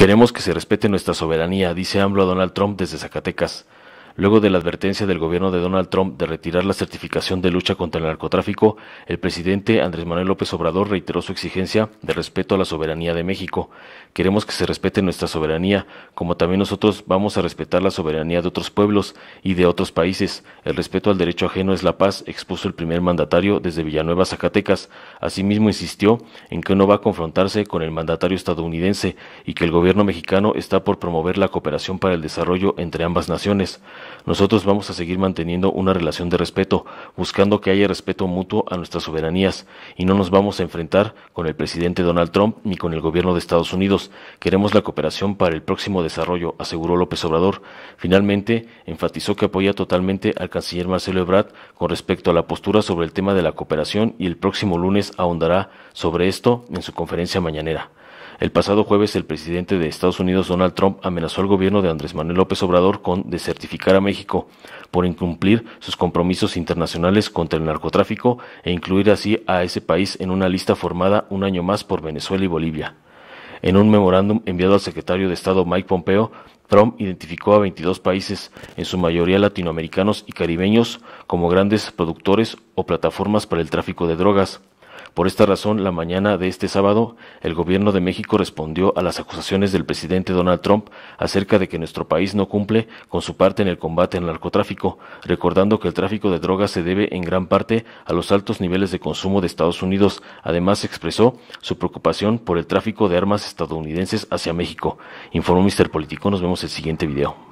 Queremos que se respete nuestra soberanía, dice AMLO a Donald Trump desde Zacatecas. Luego de la advertencia del gobierno de Donald Trump de retirar la certificación de lucha contra el narcotráfico, el presidente Andrés Manuel López Obrador reiteró su exigencia de respeto a la soberanía de México. Queremos que se respete nuestra soberanía, como también nosotros vamos a respetar la soberanía de otros pueblos y de otros países. El respeto al derecho ajeno es la paz, expuso el primer mandatario desde Villanueva, Zacatecas. Asimismo insistió en que no va a confrontarse con el mandatario estadounidense y que el gobierno mexicano está por promover la cooperación para el desarrollo entre ambas naciones. Nosotros vamos a seguir manteniendo una relación de respeto, buscando que haya respeto mutuo a nuestras soberanías, y no nos vamos a enfrentar con el presidente Donald Trump ni con el gobierno de Estados Unidos. Queremos la cooperación para el próximo desarrollo, aseguró López Obrador. Finalmente, enfatizó que apoya totalmente al canciller Marcelo Ebrard con respecto a la postura sobre el tema de la cooperación y el próximo lunes ahondará sobre esto en su conferencia mañanera. El pasado jueves, el presidente de Estados Unidos, Donald Trump, amenazó al gobierno de Andrés Manuel López Obrador con desertificar a México por incumplir sus compromisos internacionales contra el narcotráfico e incluir así a ese país en una lista formada un año más por Venezuela y Bolivia. En un memorándum enviado al secretario de Estado Mike Pompeo, Trump identificó a 22 países, en su mayoría latinoamericanos y caribeños, como grandes productores o plataformas para el tráfico de drogas. Por esta razón, la mañana de este sábado, el gobierno de México respondió a las acusaciones del presidente Donald Trump acerca de que nuestro país no cumple con su parte en el combate al narcotráfico, recordando que el tráfico de drogas se debe en gran parte a los altos niveles de consumo de Estados Unidos. Además, expresó su preocupación por el tráfico de armas estadounidenses hacia México. Informó Mr. Político. Nos vemos el siguiente video.